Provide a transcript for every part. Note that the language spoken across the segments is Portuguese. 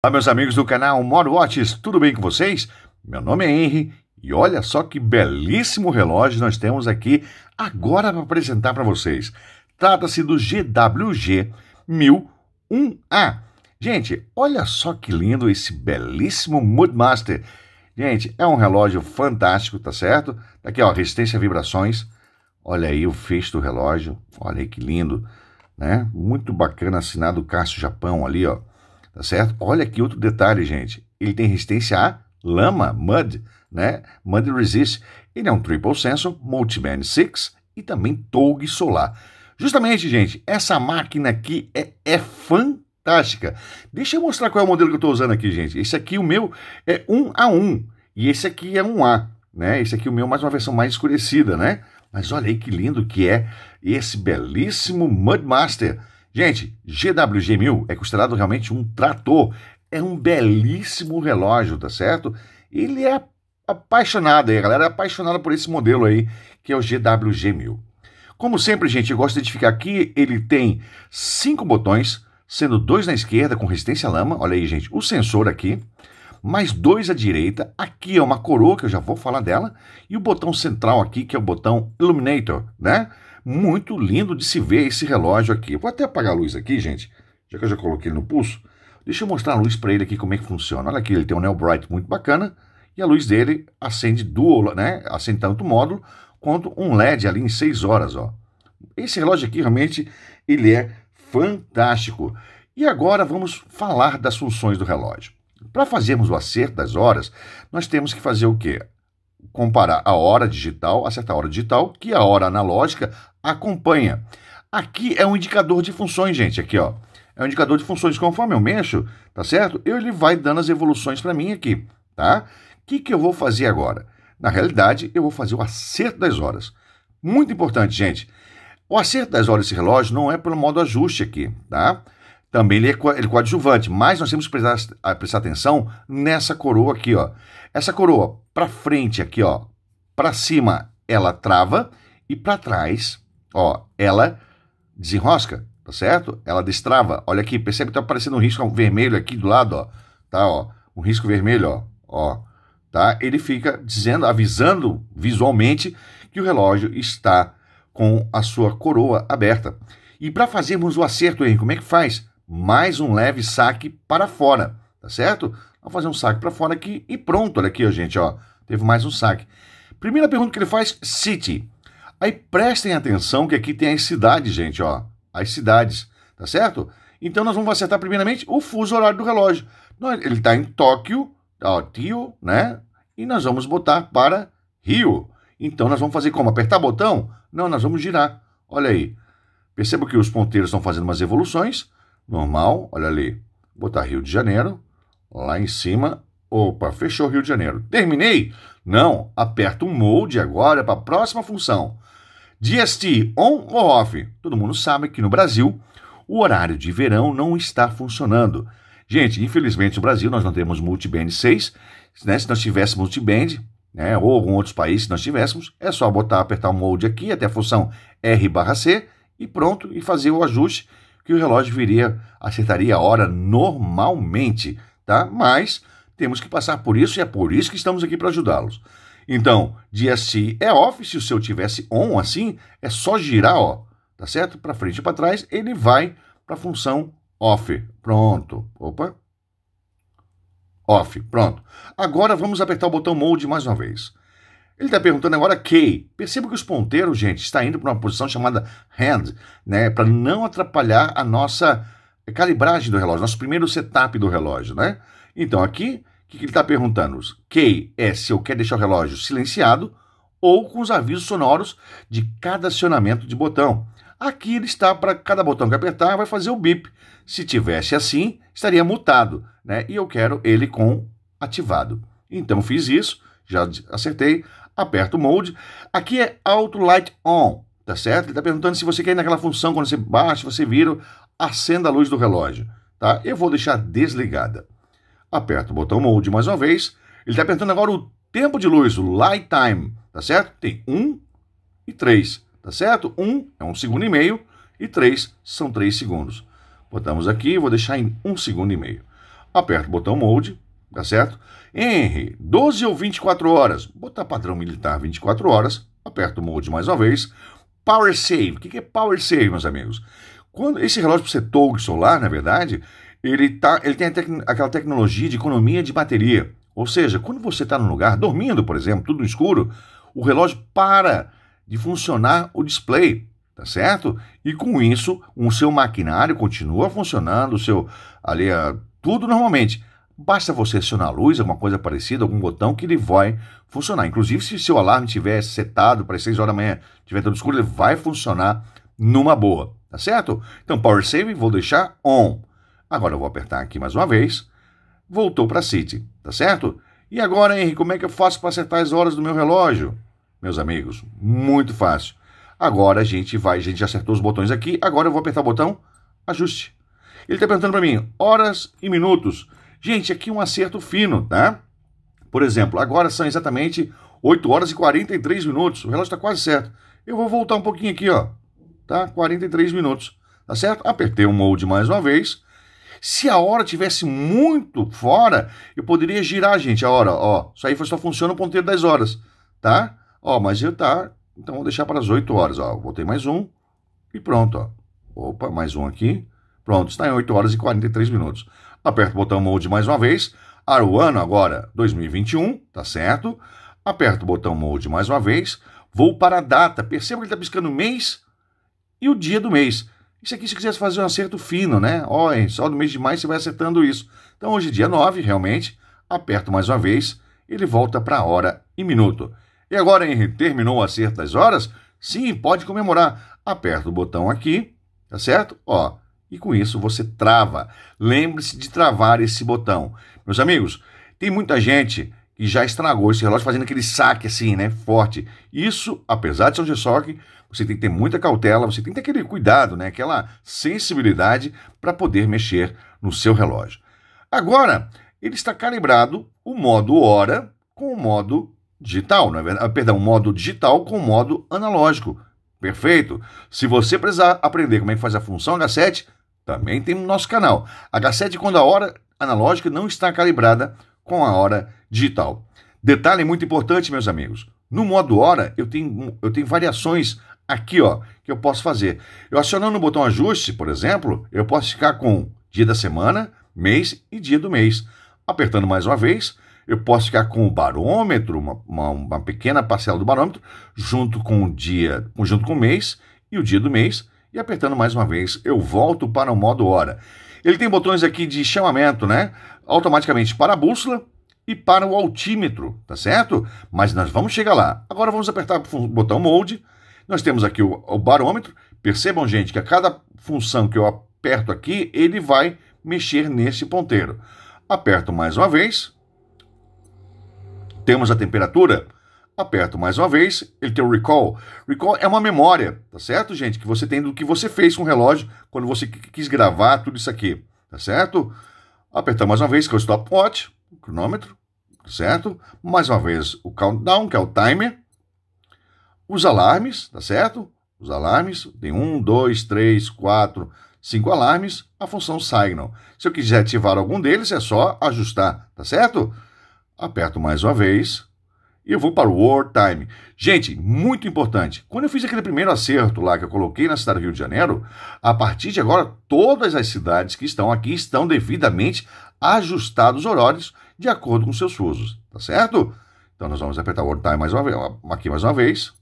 Olá, meus amigos do canal More Watches, tudo bem com vocês? Meu nome é Henry e olha só que belíssimo relógio nós temos aqui agora para apresentar para vocês. Trata-se do GWG 1001A. Gente, olha só que lindo esse belíssimo Moodmaster. Gente, é um relógio fantástico, tá certo? Tá aqui, ó, resistência a vibrações. Olha aí o fecho do relógio. Olha aí que lindo, né? Muito bacana assinado Cássio Japão ali, ó tá certo? Olha que outro detalhe, gente. Ele tem resistência a lama, mud, né? Mud resist. Ele é um triple sensor, multiband 6 e também TOG solar. Justamente, gente, essa máquina aqui é, é fantástica. Deixa eu mostrar qual é o modelo que eu estou usando aqui, gente. Esse aqui, o meu, é 1A1 e esse aqui é 1A, né? Esse aqui, o meu, mais uma versão mais escurecida, né? Mas olha aí que lindo que é esse belíssimo Mudmaster. Master Gente, GWG1000 é considerado realmente um trator. É um belíssimo relógio, tá certo? Ele é apaixonado aí, a galera é apaixonada por esse modelo aí, que é o GWG1000. Como sempre, gente, eu gosto de identificar aqui, ele tem cinco botões, sendo dois na esquerda com resistência à lama, olha aí, gente, o sensor aqui, mais dois à direita, aqui é uma coroa, que eu já vou falar dela, e o botão central aqui, que é o botão Illuminator, né? Muito lindo de se ver esse relógio aqui. Eu vou até apagar a luz aqui, gente, já que eu já coloquei ele no pulso. Deixa eu mostrar a luz para ele aqui como é que funciona. Olha aqui, ele tem um Neo Bright muito bacana e a luz dele acende dual, né? Acende tanto módulo quanto um LED ali em 6 horas, ó. Esse relógio aqui realmente ele é fantástico. E agora vamos falar das funções do relógio. Para fazermos o acerto das horas, nós temos que fazer o quê? comparar a hora digital, a certa hora digital, que a hora analógica acompanha. Aqui é um indicador de funções, gente, aqui, ó. É um indicador de funções. Conforme eu mexo, tá certo? Eu, ele vai dando as evoluções para mim aqui, tá? O que, que eu vou fazer agora? Na realidade, eu vou fazer o acerto das horas. Muito importante, gente. O acerto das horas desse relógio não é pelo modo ajuste aqui, tá? Também ele é, ele é coadjuvante, mas nós temos que prestar, ah, prestar atenção nessa coroa aqui, ó. Essa coroa para frente aqui, ó, para cima ela trava e para trás, ó, ela desenrosca, tá certo? Ela destrava. Olha aqui, percebe que tá aparecendo um risco vermelho aqui do lado, ó, tá, ó, um risco vermelho, ó, ó, tá? Ele fica dizendo, avisando visualmente que o relógio está com a sua coroa aberta. E para fazermos o acerto, Henrique, como é que faz? mais um leve saque para fora, tá certo? Vamos fazer um saque para fora aqui e pronto, olha aqui, ó, gente, ó, teve mais um saque. Primeira pergunta que ele faz, City. Aí prestem atenção que aqui tem as cidades, gente, ó, as cidades, tá certo? Então nós vamos acertar primeiramente o fuso horário do relógio. Ele está em Tóquio, ó, Tio, né? E nós vamos botar para Rio. Então nós vamos fazer como? Apertar botão? Não, nós vamos girar. Olha aí. Perceba que os ponteiros estão fazendo umas evoluções normal, olha ali, botar Rio de Janeiro, lá em cima, opa, fechou Rio de Janeiro. Terminei? Não, aperta o Mode agora para a próxima função. DST, on ou off? Todo mundo sabe que no Brasil o horário de verão não está funcionando. Gente, infelizmente no Brasil nós não temos multiband 6, né? Se nós tivéssemos multiband, né, ou algum outro país, se nós tivéssemos, é só botar, apertar o mode aqui até a função R/C e pronto, e fazer o ajuste que o relógio viria, acertaria a hora normalmente, tá? Mas temos que passar por isso e é por isso que estamos aqui para ajudá-los. Então, DSI é off, se o seu tivesse on assim, é só girar, ó, tá certo? Para frente e para trás, ele vai para a função off. Pronto. Opa. Off, pronto. Agora vamos apertar o botão mode mais uma vez. Ele está perguntando agora key. Perceba que os ponteiros, gente, está indo para uma posição chamada hand, né? Para não atrapalhar a nossa calibragem do relógio, nosso primeiro setup do relógio, né? Então aqui, o que, que ele está perguntando? Key é se eu quero deixar o relógio silenciado ou com os avisos sonoros de cada acionamento de botão. Aqui ele está para cada botão que apertar vai fazer o bip. Se tivesse assim, estaria mutado, né? E eu quero ele com ativado. Então fiz isso, já acertei aperta o mode. Aqui é Auto Light On, tá certo? Ele está perguntando se você quer ir naquela função, quando você baixa, você vira, acenda a luz do relógio, tá? Eu vou deixar desligada. Aperta o botão mode mais uma vez. Ele está perguntando agora o tempo de luz, o light time, tá certo? Tem 1 um e 3, tá certo? 1 um é 1 um segundo e meio e 3 são 3 segundos. Botamos aqui, vou deixar em 1 um segundo e meio. Aperto o botão mode, tá certo? Henry, 12 ou 24 horas. Botar padrão militar 24 horas, aperta o mode mais uma vez. Power Save. O que é Power Save, meus amigos? Quando esse relógio para ser solar, na verdade, ele, tá, ele tem tec aquela tecnologia de economia de bateria. Ou seja, quando você está no lugar, dormindo, por exemplo, tudo no escuro, o relógio para de funcionar o display, tá certo? E com isso, o seu maquinário continua funcionando, o seu ali, ah, tudo normalmente. Basta você acionar a luz, alguma coisa parecida, algum botão que ele vai funcionar. Inclusive, se seu alarme estiver setado para as 6 horas da manhã, estiver todo escuro, ele vai funcionar numa boa, tá certo? Então, Power Save, vou deixar on. Agora eu vou apertar aqui mais uma vez. Voltou para City, tá certo? E agora, Henry, como é que eu faço para acertar as horas do meu relógio? Meus amigos, muito fácil. Agora a gente vai, a gente já acertou os botões aqui, agora eu vou apertar o botão ajuste. Ele está perguntando para mim, horas e minutos. Gente, aqui um acerto fino, tá? Por exemplo, agora são exatamente 8 horas e 43 minutos. O relógio está quase certo. Eu vou voltar um pouquinho aqui, ó. Tá? 43 minutos. Tá certo? Apertei o mold mais uma vez. Se a hora tivesse muito fora, eu poderia girar, gente, a hora, ó. Isso aí só funciona o ponteiro das horas, tá? Ó, mas eu tá. Então vou deixar para as 8 horas, ó. Voltei mais um e pronto, ó. Opa, mais um aqui. Pronto, está em 8 horas e 43 minutos. Aperto o botão Mode mais uma vez. Ah, o ano agora, 2021, tá certo? Aperto o botão Mode mais uma vez. Vou para a data. Perceba que ele está piscando o mês e o dia do mês. Isso aqui, se quiser fazer um acerto fino, né? Olha só no mês de maio você vai acertando isso. Então, hoje, é dia 9, realmente, aperto mais uma vez, ele volta para hora e minuto. E agora, Henry, terminou o acerto das horas? Sim, pode comemorar. Aperto o botão aqui, tá certo? Ó, e com isso você trava. Lembre-se de travar esse botão. Meus amigos, tem muita gente que já estragou esse relógio fazendo aquele saque assim, né, forte. Isso, apesar de ser um G-Shock, você tem que ter muita cautela, você tem que ter aquele cuidado, né, aquela sensibilidade para poder mexer no seu relógio. Agora, ele está calibrado o modo hora com o modo digital, não é verdade? Ah, perdão, modo digital com o modo analógico. Perfeito? Se você precisar aprender como é que faz a função H7, também tem no nosso canal. H7 quando a hora analógica não está calibrada com a hora digital. Detalhe muito importante, meus amigos. No modo hora, eu tenho, eu tenho variações aqui, ó, que eu posso fazer. Eu acionando o botão ajuste, por exemplo, eu posso ficar com dia da semana, mês e dia do mês. Apertando mais uma vez, eu posso ficar com o barômetro, uma, uma, uma pequena parcela do barômetro, junto com o dia, junto com o mês e o dia do mês e apertando mais uma vez, eu volto para o modo hora. Ele tem botões aqui de chamamento, né? Automaticamente para a bússola e para o altímetro, tá certo? Mas nós vamos chegar lá. Agora vamos apertar o botão mode. Nós temos aqui o, o barômetro. Percebam, gente, que a cada função que eu aperto aqui, ele vai mexer nesse ponteiro. Aperto mais uma vez. Temos a temperatura aperto mais uma vez, ele tem o recall. Recall é uma memória, tá certo, gente? Que você tem do que você fez com o relógio quando você quis gravar tudo isso aqui, tá certo? Apertar mais uma vez, que é o stopwatch, o cronômetro, tá certo? Mais uma vez o countdown, que é o timer. Os alarmes, tá certo? Os alarmes, tem um, dois, três, quatro, cinco alarmes, a função signal. Se eu quiser ativar algum deles, é só ajustar, tá certo? Aperto mais uma vez, eu vou para o wartime. Gente, muito importante. Quando eu fiz aquele primeiro acerto lá que eu coloquei na cidade do Rio de Janeiro, a partir de agora todas as cidades que estão aqui estão devidamente ajustados horários de acordo com seus fusos, tá certo? Então nós vamos apertar o wartime mais uma vez, aqui mais uma vez.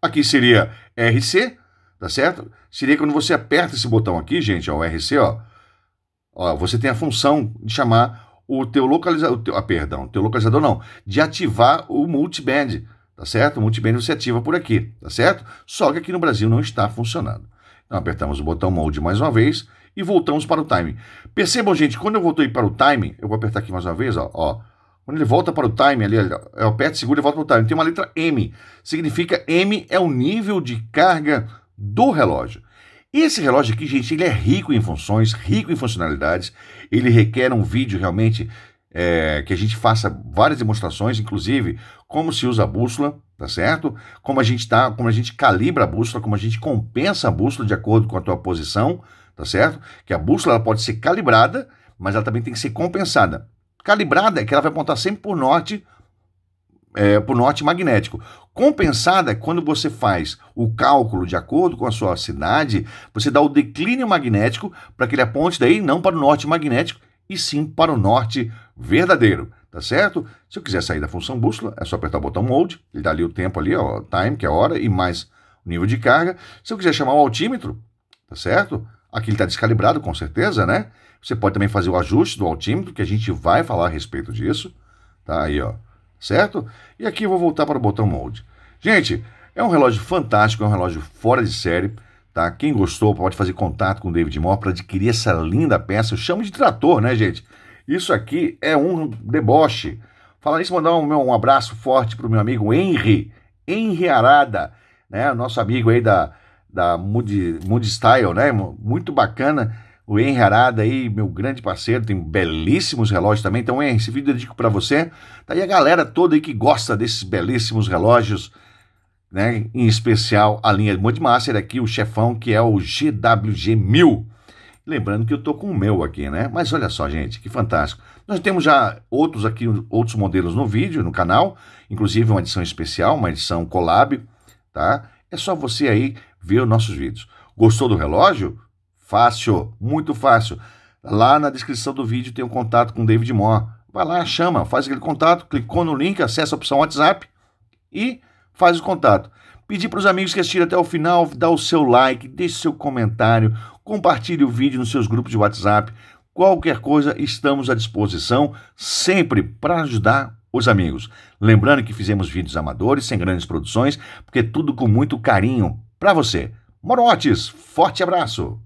Aqui seria RC, tá certo? Seria quando você aperta esse botão aqui, gente, ó, o RC, ó, ó, você tem a função de chamar o teu localizador, ah, perdão, teu localizador não, de ativar o multiband, tá certo? O multiband você ativa por aqui, tá certo? Só que aqui no Brasil não está funcionando. Então apertamos o botão Mode mais uma vez e voltamos para o Time. Percebam, gente, quando eu voltei para o Time, eu vou apertar aqui mais uma vez, ó, ó quando ele volta para o Time ali, eu é aperto, segura e volta para o Time, tem uma letra M. Significa M é o nível de carga do relógio esse relógio aqui, gente, ele é rico em funções, rico em funcionalidades. Ele requer um vídeo realmente é, que a gente faça várias demonstrações, inclusive como se usa a bússola, tá certo? Como a gente tá, como a gente calibra a bússola, como a gente compensa a bússola de acordo com a tua posição, tá certo? Que a bússola ela pode ser calibrada, mas ela também tem que ser compensada. Calibrada é que ela vai apontar sempre para o norte é, para o norte magnético. Compensada, é quando você faz o cálculo de acordo com a sua cidade, você dá o declínio magnético para aquele aponte daí, não para o norte magnético, e sim para o norte verdadeiro, tá certo? Se eu quiser sair da função bússola, é só apertar o botão Mode, ele dá ali o tempo ali, ó, time, que é a hora, e mais o nível de carga. Se eu quiser chamar o altímetro, tá certo? Aqui ele está descalibrado, com certeza, né? Você pode também fazer o ajuste do altímetro, que a gente vai falar a respeito disso. Tá aí, ó certo? E aqui eu vou voltar para o botão molde. Gente, é um relógio fantástico, é um relógio fora de série, tá? Quem gostou pode fazer contato com o David Moore para adquirir essa linda peça. Eu chamo de trator, né, gente? Isso aqui é um deboche. Falar nisso, mandar um, um abraço forte para o meu amigo Henry, Henry Arada, né? Nosso amigo aí da, da Mood, Mood Style, né? Muito bacana o Henry Arada aí, meu grande parceiro, tem belíssimos relógios também. Então, Henry, esse vídeo eu dedico para você. Tá aí a galera toda aí que gosta desses belíssimos relógios, né? Em especial a linha Modmaster aqui, o chefão que é o GWG 1000. Lembrando que eu tô com o meu aqui, né? Mas olha só, gente, que fantástico. Nós temos já outros aqui, outros modelos no vídeo, no canal, inclusive uma edição especial, uma edição collab, tá? É só você aí ver os nossos vídeos. Gostou do relógio? Fácil, muito fácil. Lá na descrição do vídeo tem um contato com o David Moore. Vai lá, chama, faz aquele contato, clicou no link, acessa a opção WhatsApp e faz o contato. Pedir para os amigos que assistiram até o final, dá o seu like, deixe seu comentário, compartilhe o vídeo nos seus grupos de WhatsApp. Qualquer coisa, estamos à disposição sempre para ajudar os amigos. Lembrando que fizemos vídeos amadores, sem grandes produções, porque tudo com muito carinho para você. Morotes, forte abraço!